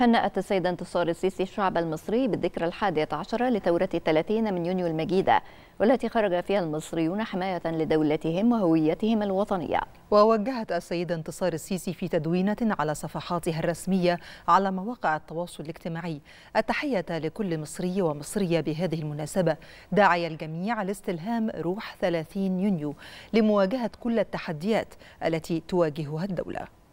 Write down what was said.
هنأت السيدة انتصار السيسي الشعب المصري بالذكرى الحادية عشرة لثورة 30 من يونيو المجيدة والتي خرج فيها المصريون حماية لدولتهم وهويتهم الوطنية ووجهت السيدة انتصار السيسي في تدوينة على صفحاتها الرسمية على مواقع التواصل الاجتماعي التحية لكل مصري ومصرية بهذه المناسبة داعي الجميع لاستلهام روح 30 يونيو لمواجهة كل التحديات التي تواجهها الدولة